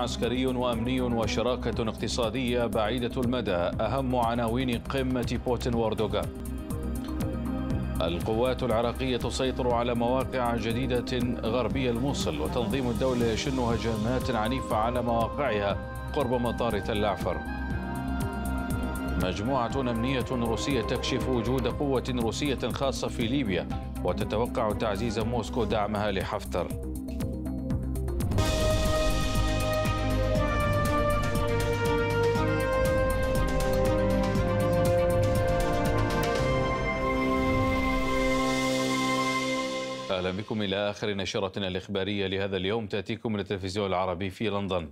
عسكري وامني وشراكه اقتصاديه بعيده المدى اهم عناوين قمه بوتين واردوغان. القوات العراقيه تسيطر على مواقع جديده غربيه الموصل وتنظيم الدوله يشن هجمات عنيفه على مواقعها قرب مطار تل العفر. مجموعة أمنية روسية تكشف وجود قوة روسية خاصة في ليبيا وتتوقع تعزيز موسكو دعمها لحفتر أهلا بكم إلى آخر نشرتنا الإخبارية لهذا اليوم تأتيكم من التلفزيون العربي في لندن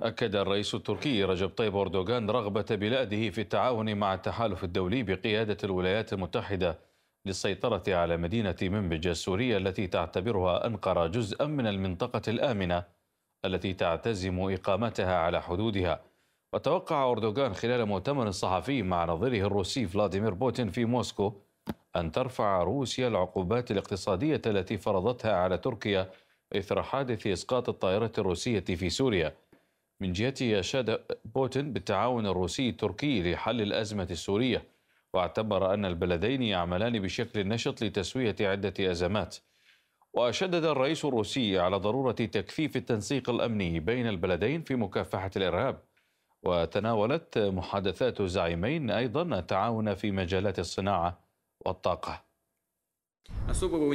أكد الرئيس التركي رجب طيب أردوغان رغبة بلاده في التعاون مع التحالف الدولي بقيادة الولايات المتحدة للسيطرة على مدينة منبج السورية التي تعتبرها أنقرة جزءا من المنطقة الآمنة التي تعتزم إقامتها على حدودها وتوقع أردوغان خلال مؤتمر صحفي مع نظيره الروسي فلاديمير بوتين في موسكو أن ترفع روسيا العقوبات الاقتصادية التي فرضتها على تركيا إثر حادث إسقاط الطائرة الروسية في سوريا من جهته أشاد بوتين بالتعاون الروسي التركي لحل الأزمة السورية واعتبر أن البلدين يعملان بشكل نشط لتسوية عدة أزمات وشدد الرئيس الروسي على ضرورة تكثيف التنسيق الأمني بين البلدين في مكافحة الإرهاب وتناولت محادثات الزعيمين أيضا التعاون في مجالات الصناعة والطاقة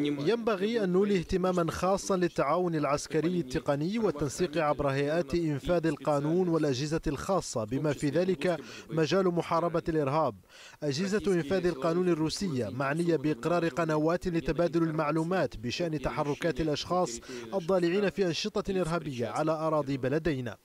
ينبغي أن نولي اهتماما خاصا للتعاون العسكري التقني والتنسيق عبر هيئات إنفاذ القانون والأجهزة الخاصة بما في ذلك مجال محاربة الإرهاب أجهزة إنفاذ القانون الروسية معنية بإقرار قنوات لتبادل المعلومات بشأن تحركات الأشخاص الضالعين في أنشطة إرهابية على أراضي بلدينا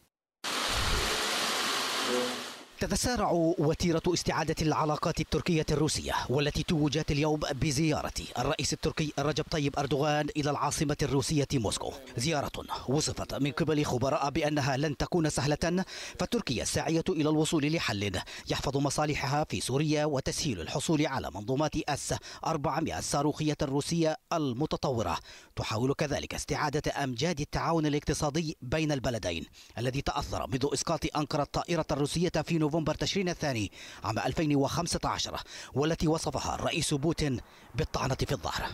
تتسارع وتيرة استعادة العلاقات التركية الروسية والتي توجت اليوم بزيارة الرئيس التركي رجب طيب أردوغان إلى العاصمة الروسية موسكو زيارة وصفت من قبل خبراء بأنها لن تكون سهلة فتركيا الساعية إلى الوصول لحل يحفظ مصالحها في سوريا وتسهيل الحصول على منظومات أس 400 الصاروخية الروسية المتطورة تحاول كذلك استعادة أمجاد التعاون الاقتصادي بين البلدين الذي تأثر منذ إسقاط أنقرة الطائرة الروسية في نوفمبر نوفمبر تشرين الثاني عام 2015 والتي وصفها الرئيس بوتين بالطعنة في الظهر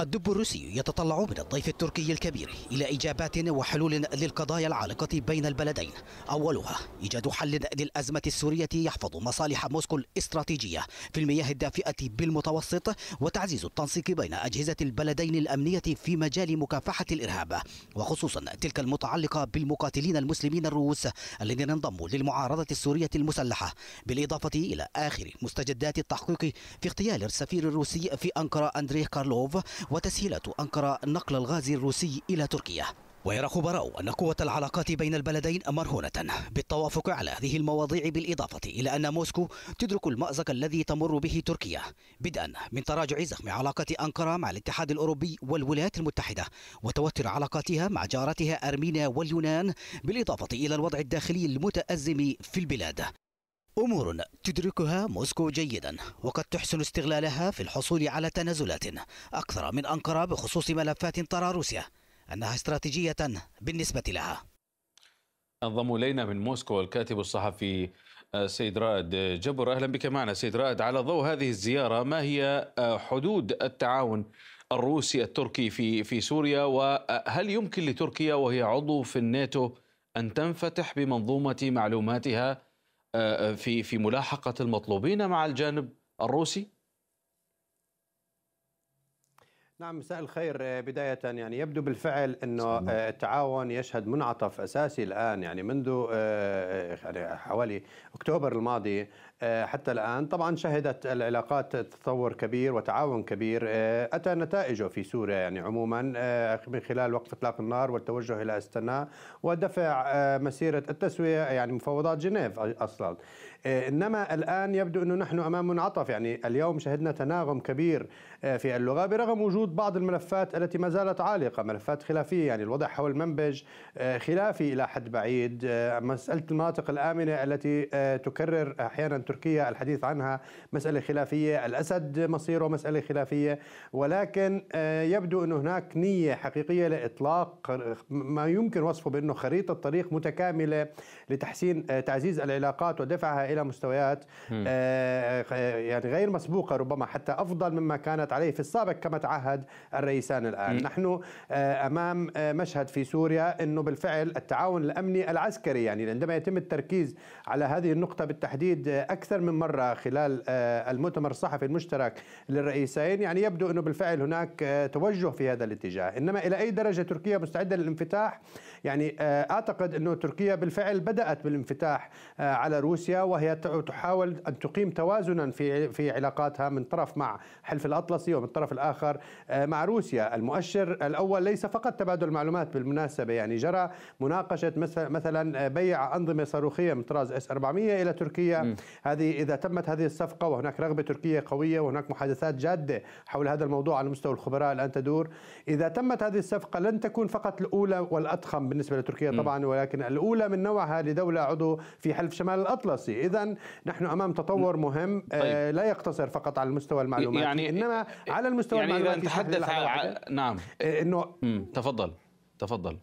الدب الروسي يتطلع من الضيف التركي الكبير إلى إجابات وحلول للقضايا العالقة بين البلدين أولها إيجاد حل للأزمة السورية يحفظ مصالح موسكو الاستراتيجية في المياه الدافئة بالمتوسط وتعزيز التنسيق بين أجهزة البلدين الأمنية في مجال مكافحة الإرهاب وخصوصا تلك المتعلقة بالمقاتلين المسلمين الروس الذين انضموا للمعارضة السورية المسلحة بالإضافة إلى آخر مستجدات التحقيق في اغتيال السفير الروسي في أنقرة أندريه كارلوف وتسهيلة أنقرة نقل الغاز الروسي إلى تركيا ويرى خبراء أن قوة العلاقات بين البلدين مرهونة بالتوافق على هذه المواضيع بالإضافة إلى أن موسكو تدرك المأزق الذي تمر به تركيا بدءا من تراجع زخم علاقة أنقرة مع الاتحاد الأوروبي والولايات المتحدة وتوتر علاقاتها مع جارتها أرمينيا واليونان بالإضافة إلى الوضع الداخلي المتأزم في البلاد أمور تدركها موسكو جيدا وقد تحسن استغلالها في الحصول على تنازلات أكثر من أنقرة بخصوص ملفات ترى روسيا أنها استراتيجية بالنسبة لها انضم إلينا من موسكو الكاتب الصحفي آه، سيد رائد جبر أهلا بك معنا سيد رائد على ضوء هذه الزيارة ما هي آه، حدود التعاون الروسي التركي في في سوريا وهل يمكن لتركيا وهي عضو في الناتو أن تنفتح بمنظومة معلوماتها آه، آه، في في ملاحقه المطلوبين مع الجانب الروسي؟ نعم مساء الخير آه، بداية يعني يبدو بالفعل أنه التعاون يشهد منعطف أساسي الآن يعني منذ يعني حوالي أكتوبر الماضي آه، حتى الآن طبعا شهدت العلاقات تطور كبير وتعاون كبير آه، أتى نتائجه في سوريا يعني عموما آه، من خلال وقف إطلاق النار والتوجه إلى أستنا ودفع مسيرة التسوية يعني مفاوضات جنيف أصلا إنما الآن يبدو أنه نحن أمام منعطف يعني اليوم شهدنا تناغم كبير في اللغة برغم وجود بعض الملفات التي ما زالت عالقة ملفات خلافية يعني الوضع حول منبج خلافي إلى حد بعيد مسألة المناطق الآمنة التي تكرر أحيانا تركيا الحديث عنها مسألة خلافية الأسد مصيره مسألة خلافية ولكن آه، يبدو أن هناك نية حقيقية لإطلاق آه، ما يمكن وصفه بأنه خريطة طريق متكاملة لتحسين آه، تعزيز العلاقات ودفعها إلى مستويات يعني غير مسبوقة ربما حتى أفضل مما كانت عليه في السابق كما تعهد الرئيسان الآن نحن أمام مشهد في سوريا أنه بالفعل التعاون الأمني العسكري يعني عندما يتم التركيز على هذه النقطة بالتحديد أكثر من مرة خلال آه، المؤتمر الصحفي المشترك للرئيسين يعني يبدو أنه بالفعل هناك آه، توجه في هذا الاتجاه إنما إلى أي درجة تركيا مستعدة للانفتاح يعني آه، أعتقد أنه تركيا بالفعل بدأت بالانفتاح على روسيا وهي تحاول أن تقيم توازنا في في علاقاتها من طرف مع حلف الأطلسي ومن الطرف الآخر مع روسيا المؤشر الأول ليس فقط تبادل معلومات بالمناسبة يعني جرى مناقشة مثلا بيع أنظمة صاروخية من طراز S-400 إلى تركيا هذه إذا تمت هذه الصفقة وهناك رغبة تركية قوية وهناك محادثات جادة حول هذا الموضوع على مستوى الخبراء الآن تدور إذا تمت هذه الصفقة لن تكون فقط الأولى والأضخم بالنسبة لتركيا طبعا ولكن الأولى من نوعها لدولة عضو في حلف شمال الأطلسي إذا نحن أمام تطور مهم آه، طيب. لا يقتصر فقط على المستوى المعلوماتي يعني إنما على المستوى يعني المعلوماتي نتحدث عن... نعم آه، إنه تفضل تفضل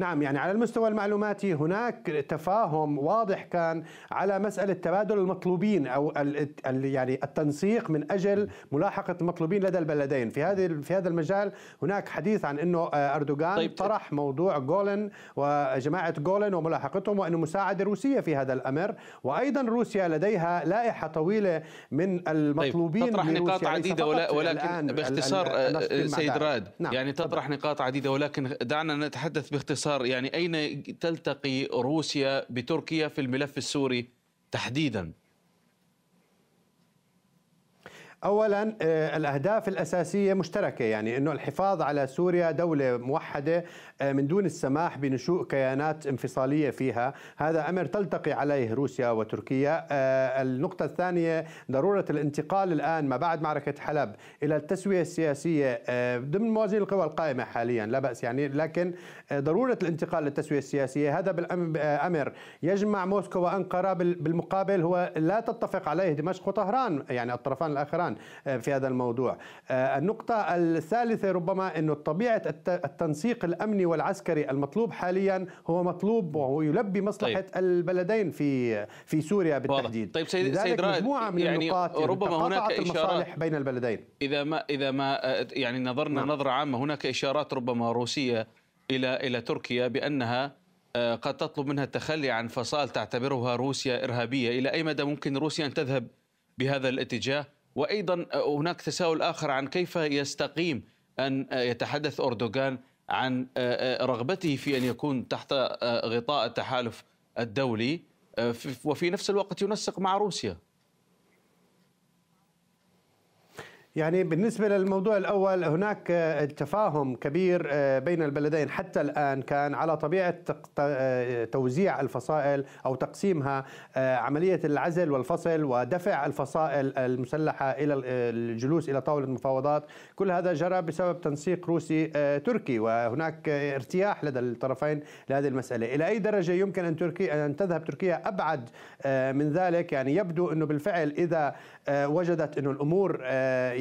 نعم يعني على المستوى المعلوماتي هناك تفاهم واضح كان على مسألة تبادل المطلوبين أو يعني التنسيق من أجل ملاحقة المطلوبين لدى البلدين في هذه في هذا المجال هناك حديث عن أنه آه، أردوغان طيب،, طيب. طرح موضوع جولن وجماعة جولن وملاحقتهم وأنه مساعدة روسية في هذا الأمر وأيضا روسيا لديها لائحة طويلة من المطلوبين طيب. تطرح نقاط يعني عديدة ولا ولكن باختصار آه، سيد راد نعم. يعني تطرح نقاط عديدة ولكن دعنا نتحدث باختصار باختصار يعني اين تلتقي روسيا بتركيا في الملف السوري تحديدا؟ اولا آه، الاهداف الاساسيه مشتركه يعني انه الحفاظ على سوريا دوله موحده آه، من دون السماح بنشوء كيانات انفصاليه فيها هذا امر تلتقي عليه روسيا وتركيا آه، النقطه الثانيه ضروره الانتقال الان ما بعد معركه حلب الى التسويه السياسيه ضمن موازين القوى القائمه حاليا لا باس يعني لكن ضروره الانتقال للتسويه السياسيه هذا بالامر يجمع موسكو وانقره بالمقابل هو لا تتفق عليه دمشق وطهران يعني الطرفان الاخران الإنسان آه، في هذا الموضوع آه، النقطة الثالثة ربما أن طبيعة التنسيق الأمني والعسكري المطلوب حاليا هو مطلوب وهو يلبي مصلحة طيب. البلدين في في سوريا بالتحديد طيب سيد لذلك سيد مجموعة من يعني النقاط ربما هناك المصالح بين البلدين إذا ما إذا ما آه، يعني نظرنا نعم. نظرة عامة هناك إشارات ربما روسية إلى إلى تركيا بأنها قد تطلب منها التخلي عن فصائل تعتبرها روسيا إرهابية إلى أي مدى ممكن روسيا أن تذهب بهذا الاتجاه وايضا هناك تساؤل اخر عن كيف يستقيم ان يتحدث اردوغان عن رغبته في ان يكون تحت غطاء التحالف الدولي وفي نفس الوقت ينسق مع روسيا يعني بالنسبة للموضوع الأول هناك آه، تفاهم كبير آه، بين البلدين حتى الآن كان على طبيعة آه، توزيع الفصائل أو تقسيمها عملية العزل والفصل ودفع الفصائل المسلحة إلى الجلوس إلى طاولة المفاوضات كل هذا جرى بسبب تنسيق روسي تركي وهناك ارتياح لدى الطرفين لهذه المسألة إلى أي درجة يمكن أن, تركي أن تذهب تركيا أبعد من ذلك يعني يبدو أنه بالفعل إذا وجدت أن الأمور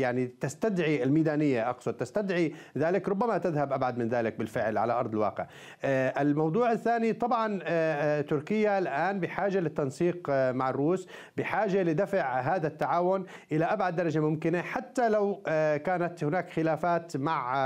يعني تستدعي الميدانية أقصد تستدعي ذلك ربما تذهب أبعد من ذلك بالفعل على أرض الواقع آه، الموضوع الثاني طبعا آه، آه، تركيا الآن بحاجة للتنسيق مع الروس بحاجة لدفع هذا التعاون إلى أبعد درجة ممكنة حتى لو كانت هناك خلافات مع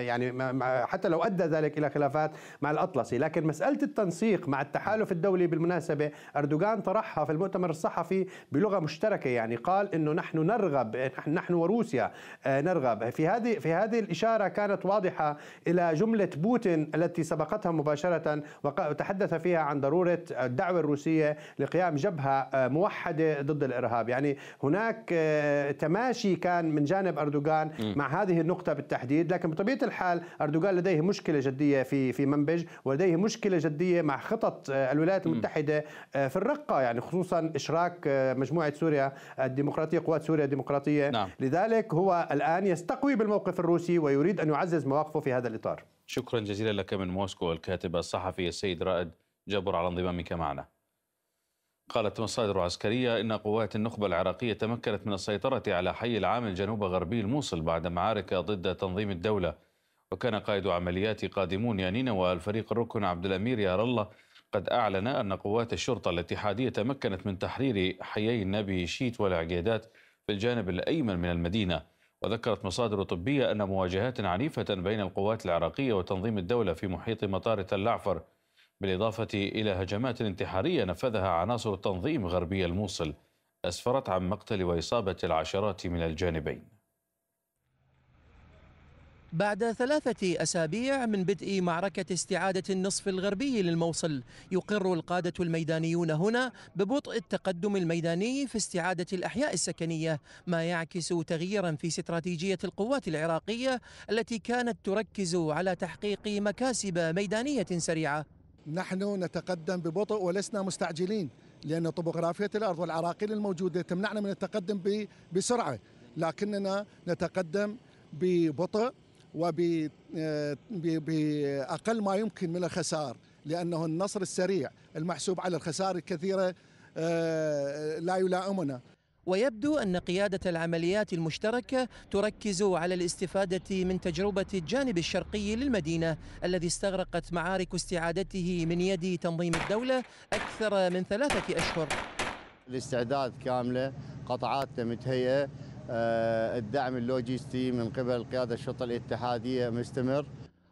يعني حتى لو أدى ذلك إلى خلافات مع الأطلسي لكن مسألة التنسيق مع التحالف الدولي بالمناسبة أردوغان طرحها في المؤتمر الصحفي بلغة مشتركة يعني قال أنه نحن نرغب نحن وروس روسيا آه، نرغب في هذه في هذه الإشارة كانت واضحة إلى جملة بوتين التي سبقتها مباشرة وتحدث فيها عن ضرورة الدعوة الروسية لقيام جبهة آه، موحدة ضد الإرهاب يعني هناك آه، تماشي كان من جانب أردوغان مع هذه النقطة بالتحديد لكن بطبيعة الحال أردوغان لديه مشكلة جدية في في منبج ولديه مشكلة جدية مع خطط الولايات المتحدة في الرقة يعني خصوصا إشراك مجموعة سوريا الديمقراطية قوات سوريا الديمقراطية نعم. لذلك لذلك هو الآن يستقوي بالموقف الروسي ويريد أن يعزز مواقفه في هذا الإطار شكرا جزيلا لك من موسكو الكاتب الصحفي السيد رائد جبر على انضمامك معنا قالت مصادر عسكرية إن قوات النخبة العراقية تمكنت من السيطرة على حي العام الجنوب غربي الموصل بعد معارك ضد تنظيم الدولة وكان قائد عمليات قادمون يانين والفريق الركن عبد الأمير يار الله قد أعلن أن قوات الشرطة الاتحادية تمكنت من تحرير حيي النبي شيت والعقيدات في الجانب الأيمن من المدينة وذكرت مصادر طبية أن مواجهات عنيفة بين القوات العراقية وتنظيم الدولة في محيط مطار تل عفر بالإضافة إلى هجمات انتحارية نفذها عناصر التنظيم غربي الموصل أسفرت عن مقتل وإصابة العشرات من الجانبين بعد ثلاثة أسابيع من بدء معركة استعادة النصف الغربي للموصل يقر القادة الميدانيون هنا ببطء التقدم الميداني في استعادة الأحياء السكنية ما يعكس تغييرا في استراتيجية القوات العراقية التي كانت تركز على تحقيق مكاسب ميدانية سريعة نحن نتقدم ببطء ولسنا مستعجلين لأن طبوغرافية الأرض والعراقيل الموجودة تمنعنا من التقدم بسرعة لكننا نتقدم ببطء وبأقل آه، ما يمكن من الخسائر لأنه النصر السريع المحسوب على الخسائر الكثيرة آه، لا يلائمنا ويبدو أن قيادة العمليات المشتركة تركز على الاستفادة من تجربة الجانب الشرقي للمدينة الذي استغرقت معارك استعادته من يد تنظيم الدولة أكثر من ثلاثة أشهر الاستعداد كاملة قطعاتنا متهيئة آه، الدعم اللوجستي من قبل قياده الشرطة الاتحادية مستمر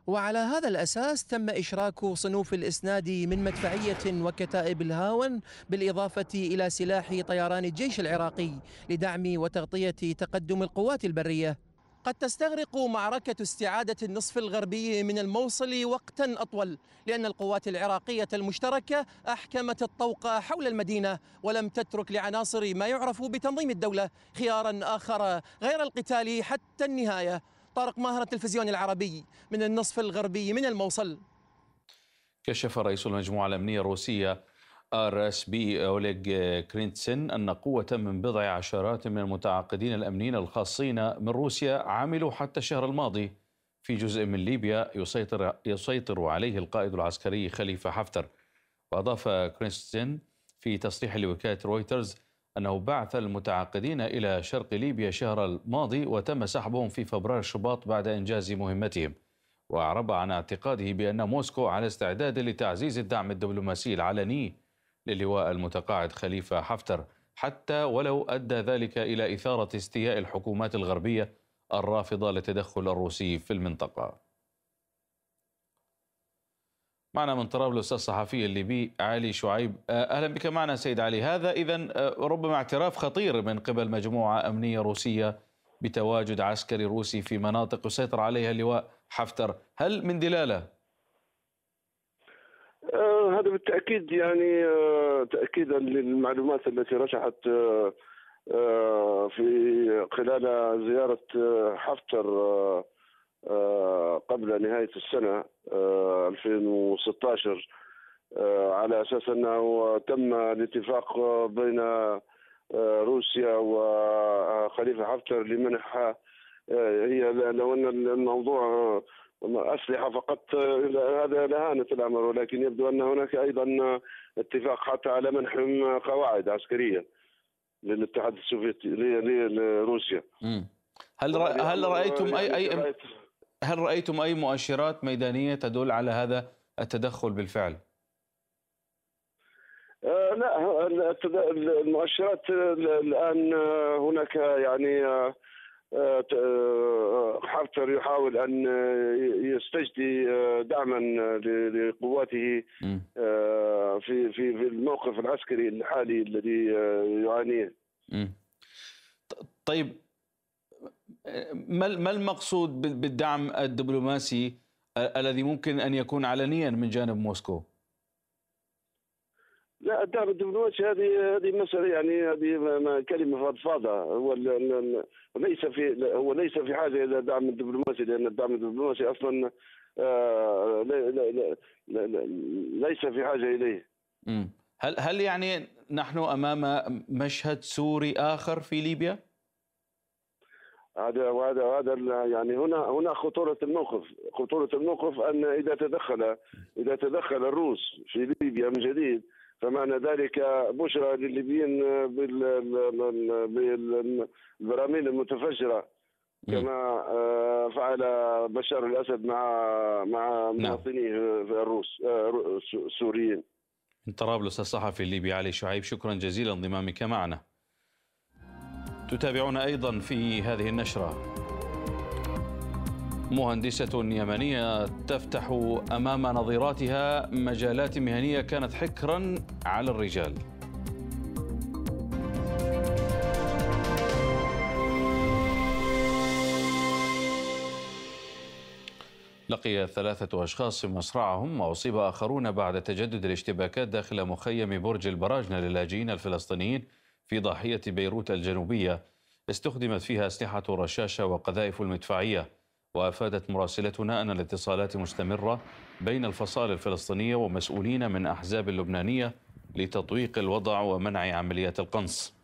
وعلى هذا الأساس تم إشراك صنوف الإسناد من مدفعية وكتائب الهاون بالإضافة إلى سلاح طيران الجيش العراقي لدعم وتغطية تقدم القوات البرية قد تستغرق معركة استعادة النصف الغربي من الموصل وقتا أطول لأن القوات العراقية المشتركة أحكمت الطوق حول المدينة ولم تترك لعناصر ما يعرف بتنظيم الدولة خيارا آخر غير القتال حتى النهاية طارق ماهر التلفزيون العربي من النصف الغربي من الموصل كشف رئيس المجموعة الأمنية الروسية ار اس بي اوليغ كرينتسن ان قوه من بضع عشرات من المتعاقدين الامنيين الخاصين من روسيا عملوا حتى الشهر الماضي في جزء من ليبيا يسيطر يسيطر عليه القائد العسكري خليفه حفتر واضاف كرينتسن في تصريح لوكاله رويترز انه بعث المتعاقدين الى شرق ليبيا الشهر الماضي وتم سحبهم في فبراير شباط بعد انجاز مهمتهم واعرب عن اعتقاده بان موسكو على استعداد لتعزيز الدعم الدبلوماسي العلني للواء المتقاعد خليفة حفتر حتى ولو أدى ذلك إلى إثارة استياء الحكومات الغربية الرافضة للتدخل الروسي في المنطقة معنا من طرابلس الصحفي الليبي علي شعيب آه، أهلا بك معنا سيد علي هذا إذا آه، ربما اعتراف خطير من قبل مجموعة أمنية روسية بتواجد عسكري روسي في مناطق يسيطر عليها اللواء حفتر هل من دلاله آه، هذا بالتاكيد يعني آه، تاكيدا للمعلومات التي رشحت آه، آه، في خلال زياره حفتر قبل نهايه السنه 2016 على اساس انه تم الاتفاق بين روسيا وخليفه حفتر لمنح هي لو ان الموضوع أسلحة فقط آه، هذا لهانة الأمر ولكن يبدو أن هناك أيضا آه، اتفاق حتى على منحهم آه، قواعد عسكرية للاتحاد السوفيتي لروسيا هل رأ... هل يعني رأيتم أي يعني أي هل رأيتم أي مؤشرات ميدانية تدل على هذا التدخل بالفعل؟ آه لا المؤشرات الآن هناك يعني آه آه، آه، حفتر يحاول ان آه، يستجدي دعما لقواته في في في الموقف العسكري الحالي الذي يعانيه. طيب ما ما المقصود بالدعم الدبلوماسي الذي ممكن ان يكون علنيا من جانب موسكو؟ لا الدعم الدبلوماسي هذه هذه مسألة يعني هذه كلمة فضفاضة هو ليس في هو ليس في حاجة إلى دعم الدبلوماسي لأن الدعم الدبلوماسي أصلا آه لا لا لا لا لا ليس في حاجة إليه هل هل يعني نحن أمام مشهد سوري آخر في ليبيا؟ هذا وهذا هذا يعني هنا هنا خطورة الموقف، خطورة الموقف أن إذا تدخل إذا تدخل الروس في ليبيا من جديد فمعنى ذلك بشرى للليبيين بالبراميل المتفجره كما آه، فعل بشار الاسد مع مع نعم. مواطنيه الروس السوريين آه، من طرابلس الصحفي الليبي علي شعيب شكرا جزيلا انضمامك معنا تتابعون ايضا في هذه النشره مهندسة يمنية تفتح أمام نظيراتها مجالات مهنية كانت حكرا على الرجال لقي ثلاثة أشخاص مصرعهم وأصيب آخرون بعد تجدد الاشتباكات داخل مخيم برج البراجنة للاجئين الفلسطينيين في ضاحية بيروت الجنوبية استخدمت فيها أسلحة رشاشة وقذائف المدفعية وأفادت مراسلتنا أن الاتصالات مستمرة بين الفصائل الفلسطينية ومسؤولين من أحزاب اللبنانية لتطويق الوضع ومنع عمليات القنص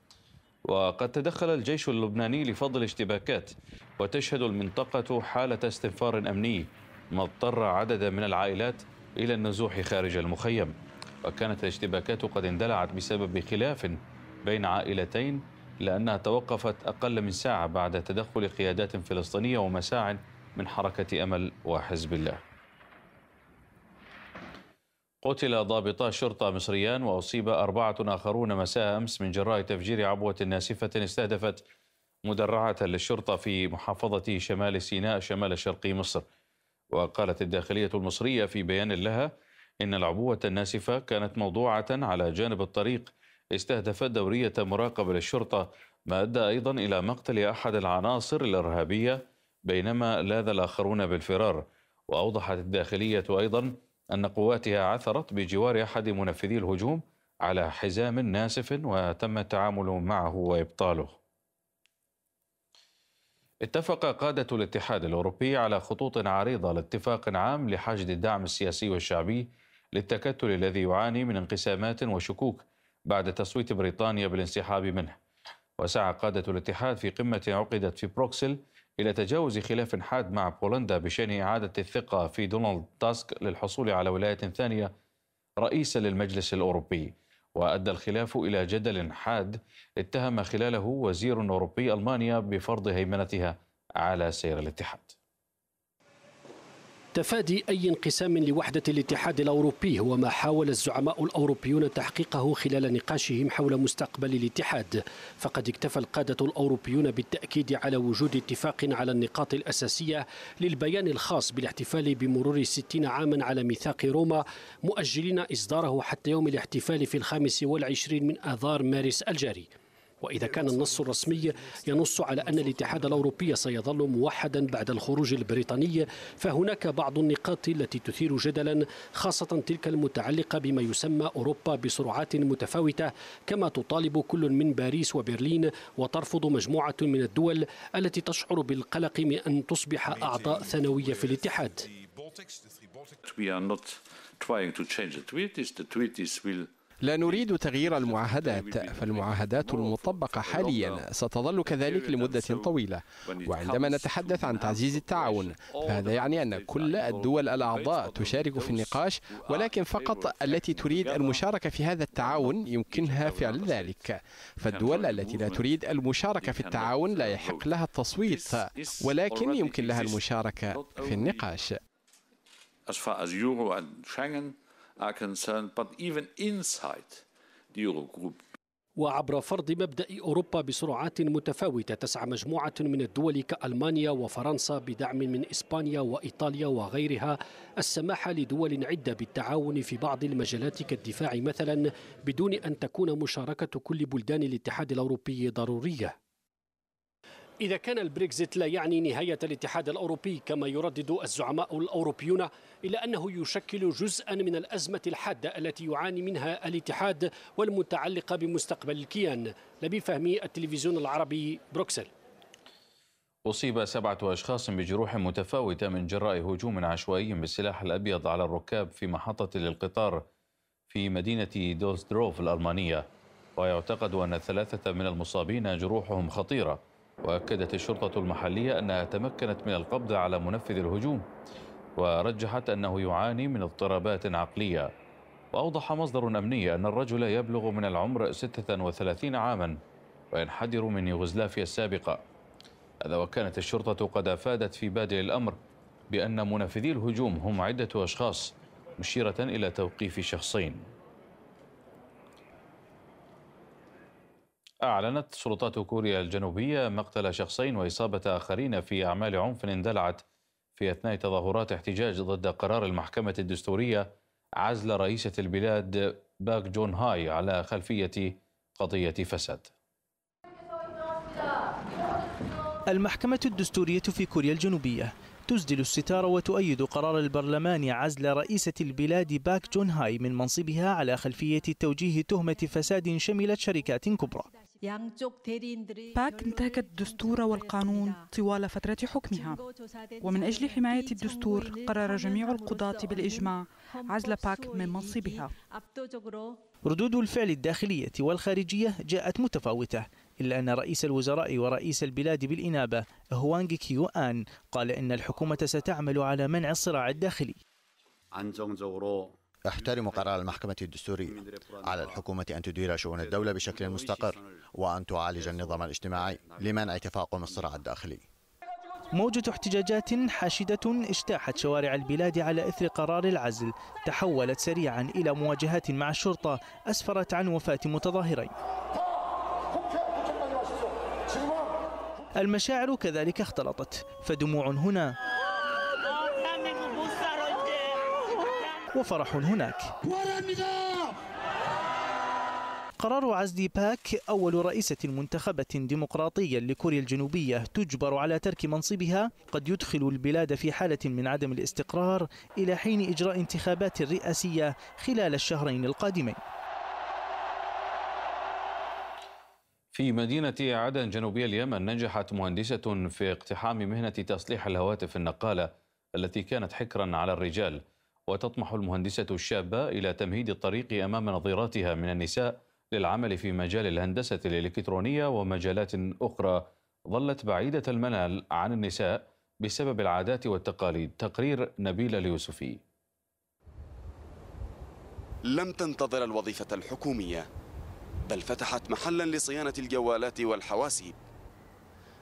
وقد تدخل الجيش اللبناني لفضل اشتباكات وتشهد المنطقة حالة استنفار أمني ما اضطر عدد من العائلات إلى النزوح خارج المخيم وكانت الاشتباكات قد اندلعت بسبب خلاف بين عائلتين لأنها توقفت أقل من ساعة بعد تدخل قيادات فلسطينية ومساع من حركة أمل وحزب الله قتل ضابطا شرطة مصريان وأصيب أربعة آخرون مساء أمس من جراء تفجير عبوة ناسفة استهدفت مدرعة للشرطة في محافظة شمال سيناء شمال شرقي مصر وقالت الداخلية المصرية في بيان لها إن العبوة الناسفة كانت موضوعة على جانب الطريق استهدفت دورية مراقبة للشرطة ما أدى أيضا إلى مقتل أحد العناصر الإرهابية بينما لاذ الآخرون بالفرار وأوضحت الداخلية أيضا أن قواتها عثرت بجوار أحد منفذي الهجوم على حزام ناسف وتم التعامل معه وإبطاله اتفق قادة الاتحاد الأوروبي على خطوط عريضة لاتفاق عام لحشد الدعم السياسي والشعبي للتكتل الذي يعاني من انقسامات وشكوك بعد تصويت بريطانيا بالانسحاب منه وسعى قادة الاتحاد في قمة عقدت في بروكسل إلى تجاوز خلاف حاد مع بولندا بشأن إعادة الثقة في دونالد تاسك للحصول على ولاية ثانية رئيسا للمجلس الأوروبي وأدى الخلاف إلى جدل حاد اتهم خلاله وزير أوروبي ألمانيا بفرض هيمنتها على سير الاتحاد تفادي أي انقسام لوحدة الاتحاد الأوروبي هو ما حاول الزعماء الأوروبيون تحقيقه خلال نقاشهم حول مستقبل الاتحاد فقد اكتفى القادة الأوروبيون بالتأكيد على وجود اتفاق على النقاط الأساسية للبيان الخاص بالاحتفال بمرور 60 عاما على ميثاق روما مؤجلين إصداره حتى يوم الاحتفال في الخامس والعشرين من آذار مارس الجاري وإذا كان النص الرسمي ينص على أن الاتحاد الأوروبي سيظل موحدا بعد الخروج البريطاني فهناك بعض النقاط التي تثير جدلا خاصة تلك المتعلقة بما يسمى أوروبا بسرعات متفاوتة كما تطالب كل من باريس وبرلين وترفض مجموعة من الدول التي تشعر بالقلق من أن تصبح أعضاء ثانوية في الاتحاد. We are not trying to change the treaties. The treaties will لا نريد تغيير المعاهدات فالمعاهدات المطبقة حاليا ستظل كذلك لمدة طويلة وعندما نتحدث عن تعزيز التعاون فهذا يعني أن كل الدول الأعضاء تشارك في النقاش ولكن فقط التي تريد المشاركة في هذا التعاون يمكنها فعل ذلك فالدول التي لا تريد المشاركة في التعاون لا يحق لها التصويت ولكن يمكن لها المشاركة في النقاش as far as Euro and Schengen are concerned, but even inside the Eurogroup. وعبر فرض مبدأ أوروبا بسرعات متفاوتة تسعى مجموعة من الدول كألمانيا وفرنسا بدعم من إسبانيا وإيطاليا وغيرها السماح لدول عدة بالتعاون في بعض المجالات كالدفاع مثلا بدون أن تكون مشاركة كل بلدان الاتحاد الأوروبي ضرورية إذا كان البريكزيت لا يعني نهاية الاتحاد الأوروبي كما يردد الزعماء الأوروبيون إلا أنه يشكل جزءا من الأزمة الحادة التي يعاني منها الاتحاد والمتعلقة بمستقبل الكيان لبفهم التلفزيون العربي بروكسل أصيب سبعة أشخاص بجروح متفاوتة من جراء هجوم عشوائي بالسلاح الأبيض على الركاب في محطة للقطار في مدينة دوزدروف الألمانية ويعتقد أن ثلاثة من المصابين جروحهم خطيرة وأكدت الشرطة المحلية أنها تمكنت من القبض على منفذ الهجوم ورجحت أنه يعاني من اضطرابات عقلية وأوضح مصدر أمني أن الرجل يبلغ من العمر 36 عاما وينحدر من يوغوسلافيا السابقة هذا وكانت الشرطة قد أفادت في بادئ الأمر بأن منفذي الهجوم هم عدة أشخاص مشيرة إلى توقيف شخصين أعلنت سلطات كوريا الجنوبية مقتل شخصين وإصابة آخرين في أعمال عنف اندلعت في أثناء تظاهرات احتجاج ضد قرار المحكمة الدستورية عزل رئيسة البلاد باك جون هاي على خلفية قضية فساد المحكمة الدستورية في كوريا الجنوبية تسدل الستار وتؤيد قرار البرلمان عزل رئيسة البلاد باك جون هاي من منصبها على خلفية توجيه تهمة فساد شملت شركات كبرى باك انتهكت الدستور والقانون طوال فترة حكمها ومن أجل حماية الدستور قرر جميع القضاة بالإجماع عزل باك من منصبها ردود الفعل الداخلية والخارجية جاءت متفاوتة إلا أن رئيس الوزراء ورئيس البلاد بالإنابة هوانغ كيو آن قال إن الحكومة ستعمل على منع الصراع الداخلي احترم قرار المحكمة الدستورية على الحكومة أن تدير شؤون الدولة بشكل مستقر وأن تعالج النظام الاجتماعي لمنع تفاقم الصراع الداخلي موجة احتجاجات حاشدة اجتاحت شوارع البلاد على إثر قرار العزل تحولت سريعا إلى مواجهات مع الشرطة أسفرت عن وفاة متظاهرين المشاعر كذلك اختلطت فدموع هنا وفرح هناك قرار عزدي باك أول رئيسة منتخبة ديمقراطية لكوريا الجنوبية تجبر على ترك منصبها قد يدخل البلاد في حالة من عدم الاستقرار إلى حين إجراء انتخابات رئاسية خلال الشهرين القادمين في مدينة عدن جنوبي اليمن نجحت مهندسة في اقتحام مهنة تصليح الهواتف النقالة التي كانت حكرا على الرجال وتطمح المهندسة الشابة إلى تمهيد الطريق أمام نظيراتها من النساء للعمل في مجال الهندسة الإلكترونية ومجالات أخرى ظلت بعيدة المنال عن النساء بسبب العادات والتقاليد تقرير نبيل اليوسفي لم تنتظر الوظيفة الحكومية بل فتحت محلا لصيانة الجوالات والحواسيب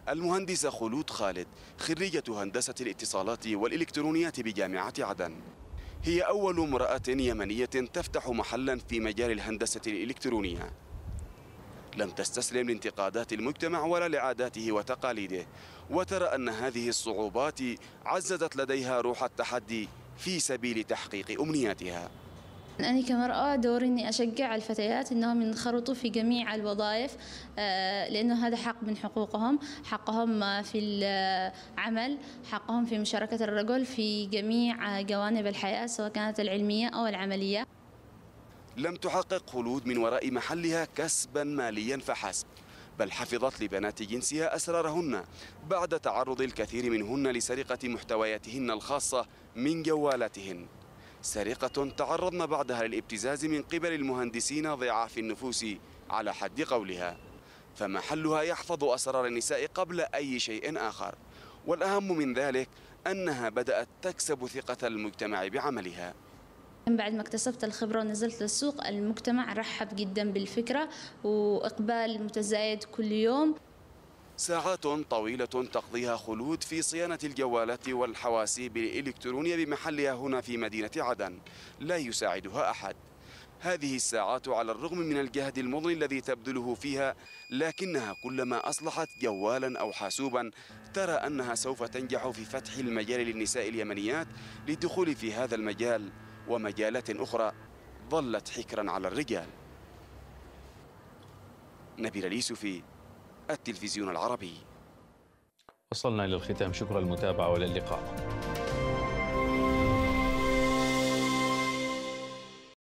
المهندسة خلود خالد خريجة هندسة الاتصالات والإلكترونيات بجامعة عدن هي أول امرأة يمنية تفتح محلا في مجال الهندسة الإلكترونية لم تستسلم لانتقادات المجتمع ولا لعاداته وتقاليده وترى أن هذه الصعوبات عززت لديها روح التحدي في سبيل تحقيق أمنياتها أنا كمرأة دوري إني أشجع الفتيات إنهم ينخرطوا في جميع الوظائف آه، لأنه هذا حق من حقوقهم، حقهم في العمل، حقهم في مشاركة الرجل في جميع جوانب الحياة سواء كانت العلمية أو العملية. لم تحقق خلود من وراء محلها كسبا ماليا فحسب. بل حفظت لبنات جنسها أسرارهن بعد تعرض الكثير منهن لسرقة محتوياتهن الخاصة من جوالاتهن سرقة تعرضن بعدها للابتزاز من قبل المهندسين ضعاف النفوس على حد قولها فمحلها يحفظ أسرار النساء قبل أي شيء آخر والأهم من ذلك أنها بدأت تكسب ثقة المجتمع بعملها بعد ما اكتسبت الخبرة ونزلت للسوق المجتمع رحب جدا بالفكرة وإقبال متزايد كل يوم ساعات طويلة تقضيها خلود في صيانة الجوالات والحواسيب الإلكترونية بمحلها هنا في مدينة عدن لا يساعدها أحد هذه الساعات على الرغم من الجهد المضني الذي تبذله فيها لكنها كلما أصلحت جوالا أو حاسوبا ترى أنها سوف تنجح في فتح المجال للنساء اليمنيات للدخول في هذا المجال ومجالات أخرى ظلت حكرا على الرجال نبيل اليسوفي التلفزيون العربي وصلنا إلى الختام شكرا للمتابعة وإلى اللقاء